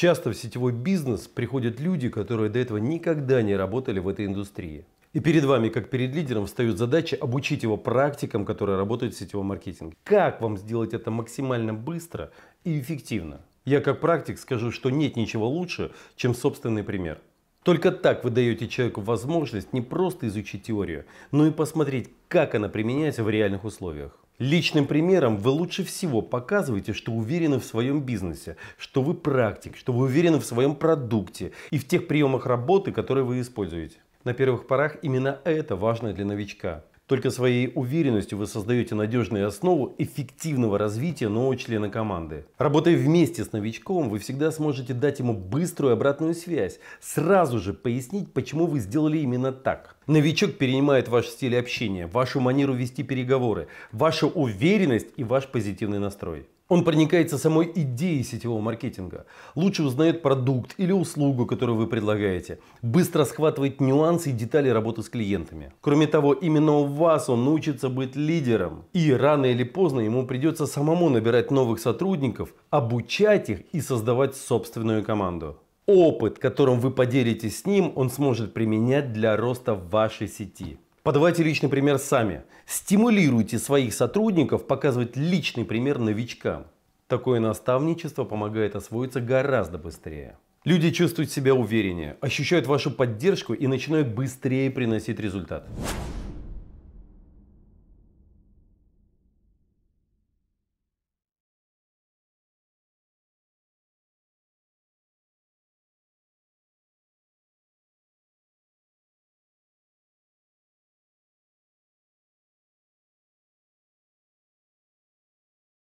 Часто в сетевой бизнес приходят люди, которые до этого никогда не работали в этой индустрии. И перед вами, как перед лидером, встает задача обучить его практикам, которые работают в сетевом маркетинге. Как вам сделать это максимально быстро и эффективно? Я как практик скажу, что нет ничего лучше, чем собственный пример. Только так вы даете человеку возможность не просто изучить теорию, но и посмотреть, как она применяется в реальных условиях. Личным примером вы лучше всего показываете, что уверены в своем бизнесе, что вы практик, что вы уверены в своем продукте и в тех приемах работы, которые вы используете. На первых порах именно это важно для новичка. Только своей уверенностью вы создаете надежную основу эффективного развития нового члена команды. Работая вместе с новичком, вы всегда сможете дать ему быструю обратную связь, сразу же пояснить, почему вы сделали именно так. Новичок перенимает ваш стиль общения, вашу манеру вести переговоры, вашу уверенность и ваш позитивный настрой. Он проникается самой идеей сетевого маркетинга, лучше узнает продукт или услугу, которую вы предлагаете, быстро схватывает нюансы и детали работы с клиентами. Кроме того, именно у вас он научится быть лидером. И рано или поздно ему придется самому набирать новых сотрудников, обучать их и создавать собственную команду. Опыт, которым вы поделитесь с ним, он сможет применять для роста вашей сети. Подавайте личный пример сами. Стимулируйте своих сотрудников показывать личный пример новичкам. Такое наставничество помогает освоиться гораздо быстрее. Люди чувствуют себя увереннее, ощущают вашу поддержку и начинают быстрее приносить результат.